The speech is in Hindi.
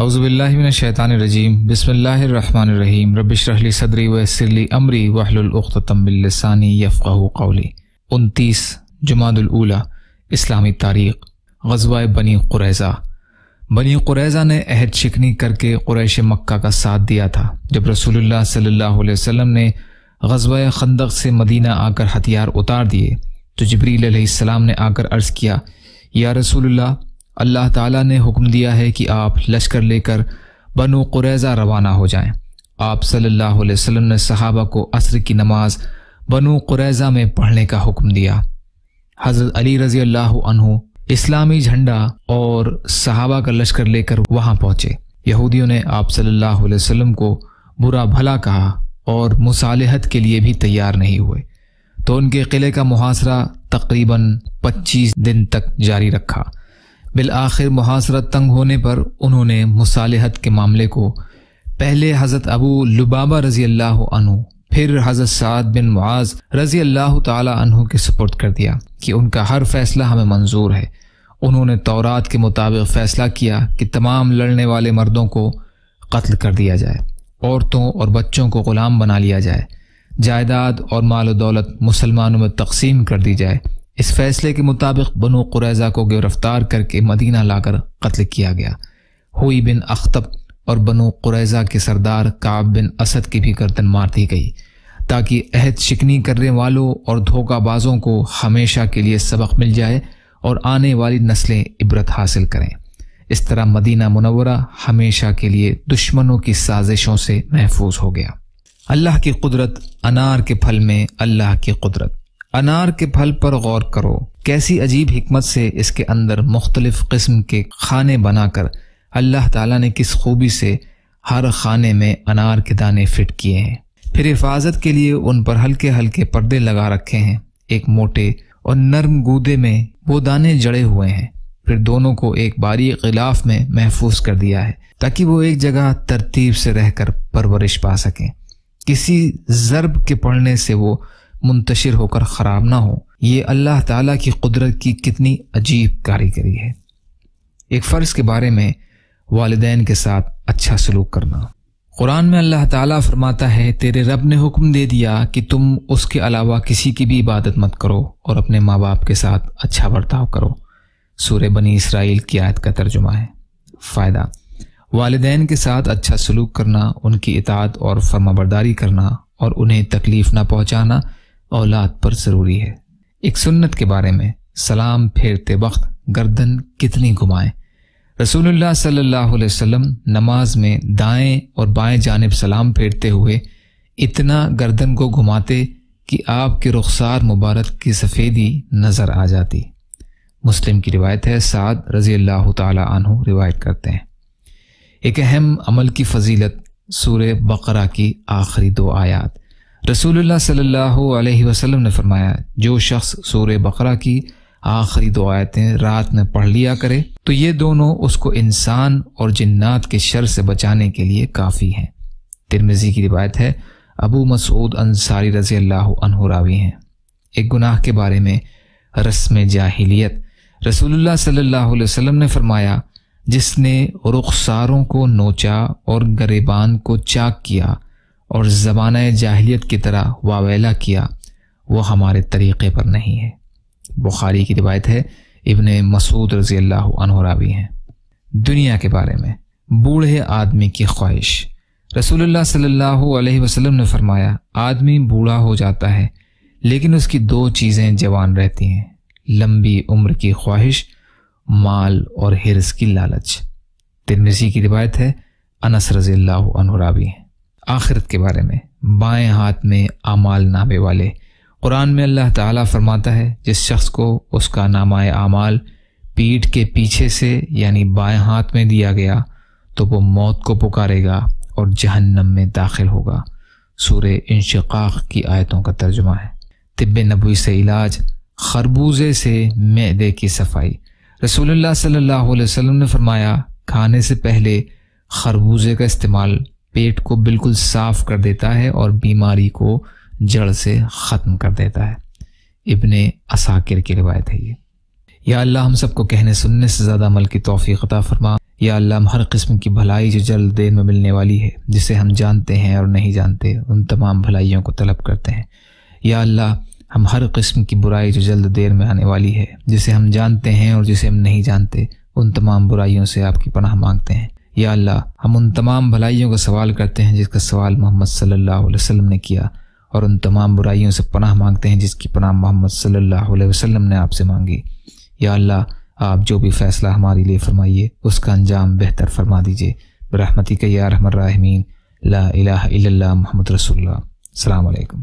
रजीम बसमीम रबिशरली सदरी वसरली अमरी वाहतम्बिलसानी यफ़ाह कौली उनतीस जुमादला इस्लामी तारीख गजवा बनी कुरैज़ा बनी कुरैज़ा ने अहद शिकनी करके कुरैश मक्का का साथ दिया था जब रसूलुल्लाह सल्लल्लाहु अलैहि वसल्लम ने गजवा खंदक से मदीना आकर हथियार उतार दिए तो जबरील ने आकर अर्ज़ किया या रसूलुल्लाह अल्लाह ताला ने हुक्म दिया है कि आप लश्कर लेकर बनो कुरैज़ा रवाना हो जाएं। आप सल्लल्लाहु अलैहि वसल्लम ने सहाबा को असर की नमाज बनो कुरैज़ा में पढ़ने का हुक्म दिया हज़रत अली रज़ी अल्लाह इस्लामी झंडा और सहाबा का लश्कर लेकर वहां पहुंचे यहूदियों ने आप सल्लल्लाहु अलैहि वसल्लम को बुरा भला कहा और मुसालहत के लिए भी तैयार नहीं हुए तो उनके किले का मुहासरा तकरीबन 25 दिन तक जारी रखा बिल आखिर मुहासरत तंग होने पर उन्होंने मुसालहत के मामले को पहले हज़रत अबू लुबाबा रजी अल्लाह अनु फिर हज़रत साद बिन मुआज रजी अल्लाह तु के सपोर्ट कर दिया कि उनका हर फैसला हमें मंजूर है उन्होंने तौरात के मुताबिक फ़ैसला किया कि तमाम लड़ने वाले मर्दों को कत्ल कर दिया जाए औरतों और बच्चों को ग़ुलाम बना लिया जाए जायदाद और माल दौलत मुसलमानों में तकसीम कर दी जाए इस फैसले के मुताबिक बनो कुरैजा को गिरफ्तार करके मदीना लाकर कत्ल किया गया हुई बिन अख्तब और बनो कुरैजा के सरदार काब बिन असद की भी गर्दन मार दी गई ताकि अहद शिकनी करने वालों और धोखाबाजों को हमेशा के लिए सबक मिल जाए और आने वाली नस्लें इबरत हासिल करें इस तरह मदीना मुनवरा हमेशा के लिए दुश्मनों की साजिशों से महफूज हो गया अल्लाह की कुदरत अनार के फल में अल्लाह की कुदरत अनार के फल पर गौर करो कैसी अजीब हिकमत से इसके अंदर मुख्तलिफ़ किस्म के खाने बनाकर अल्लाह ताला ने किस खूबी से हर खाने में अनार के दाने फिट किए हैं फिर हिफाजत के लिए उन पर हल्के हल्के पर्दे लगा रखे हैं एक मोटे और नर्म गूदे में वो दाने जड़े हुए हैं फिर दोनों को एक बारी गिलाफ में महफूज कर दिया है ताकि वो एक जगह तरतीब से रहकर परवरिश पा सकें किसी ज़रब के पड़ने से वो मुंतशिर होकर ख़राब ना हो ये अल्लाह ताला की कुदरत की कितनी अजीब कारीगरी है एक फ़र्ज़ के बारे में वालदेन के साथ अच्छा सलूक करना कुरान में अल्लाह ताला फरमाता है तेरे रब ने हुक्म दे दिया कि तुम उसके अलावा किसी की भी इबादत मत करो और अपने माँ बाप के साथ अच्छा बर्ताव करो सूर्य बनी इसराइल की आयत का तर्जुमा है फ़ायदा वालदेन के साथ अच्छा सलूक करना उनकी इतात और फर्माबरदारी करना और उन्हें तकलीफ़ ना पहुँचाना औलाद पर ज़रूरी है एक सुन्नत के बारे में सलाम फेरते वक्त गर्दन कितनी घुमाएं रसूलुल्लाह सल्लल्लाहु अलैहि वसल्लम नमाज में दाएं और बाएं जानब सलाम फेरते हुए इतना गर्दन को घुमाते कि आपके रुखसार मुबारक की सफ़ेदी नज़र आ जाती मुस्लिम की रिवायत है साद रज़ी अल्लाह तु रिवायत करते हैं एक अहम अमल की फजीलत सूर बकरा की आखिरी दो आयात रसूलुल्लाह सल्लल्लाहु अलैहि वसल्लम ने फरमाया जो शख्स सूर बकरा की आखिरी दो आयतें रात में पढ़ लिया करे तो ये दोनों उसको इंसान और जिन्नात के शर से बचाने के लिए काफ़ी हैं तिरमिजी की रिवायत है अबू मसूद अंसारी रजी अल्लाह रावी हैं एक गुनाह के बारे में रस्म जाहिलियत रसूलुल्लाह सल्लल्लाहु अलैहि वसल्लम ने फरमाया जिसने रुखसारों को नोचा और गरेबान को चाक किया और ज़बान जाहिलियत की तरह वावेला किया वो हमारे तरीक़े पर नहीं है बुखारी की रिवायत है इब्ने मसूद रज़ी अल्लाह अनहरावी हैं दुनिया के बारे में बूढ़े आदमी की ख्वाहिश रसूलुल्लाह सल्लल्लाहु अलैहि वसल्लम ने फरमाया आदमी बूढ़ा हो जाता है लेकिन उसकी दो चीज़ें जवान रहती हैं लंबी उम्र की ख्वाहिश माल और हिरस की लालच तिरमिसी की रिवायत है अनस रज़ी हैं आखिरत के बारे में बाएं हाथ में आमाल नामे वाले कुरान में अल्लाह ताला फरमाता है जिस शख्स को उसका नामाए आमाल पीठ के पीछे से यानी बाएं हाथ में दिया गया तो वो मौत को पुकारेगा और जहन्नम में दाखिल होगा सूर इंशकाक की आयतों का तर्जुमा है तिब नबी से इलाज खरबूजे से मैदे की सफाई रसूलुल्लाह सल्लल्लाहु अलैहि वसल्लम ने फरमाया खाने से पहले खरबूजे का इस्तेमाल पेट को बिल्कुल साफ कर देता है और बीमारी को जड़ से ख़त्म कर देता है इबन असाकिर की रिवायत है ये या अल्लाह हम सबको कहने सुनने से ज़्यादा अमल की तोफ़ी अता फरमा या अल्लाह हम हर किस्म की भलाई जो जल्द देर में मिलने वाली है जिसे हम जानते हैं और नहीं जानते उन तमाम भलाइयों को तलब करते हैं या अल्लाह हम हर किस्म की बुराई जो जल्द देर में आने वाली है जिसे हम जानते हैं और जिसे हम नहीं जानते उन तमाम बुराइयों से आपकी पनाह मांगते हैं या अल्लाह हम उन तमाम भलाइयों का सवाल करते हैं जिसका सवाल मोहम्मद सल्लल्लाहु अलैहि वसल्लम ने किया और उन तमाम बुराइयों से पनाह मांगते हैं जिसकी पनाह मोहम्मद सल्लल्लाहु अलैहि वसल्लम ने आपसे मांगी या अल्लाह आप जो भी फ़ैसला हमारे लिए फ़रमाइए उसका अंजाम बेहतर फरमा दीजिए बरहमती के यार हमराहमीन ला इलाह इल्ला मोहम्मद रसूलुल्लाह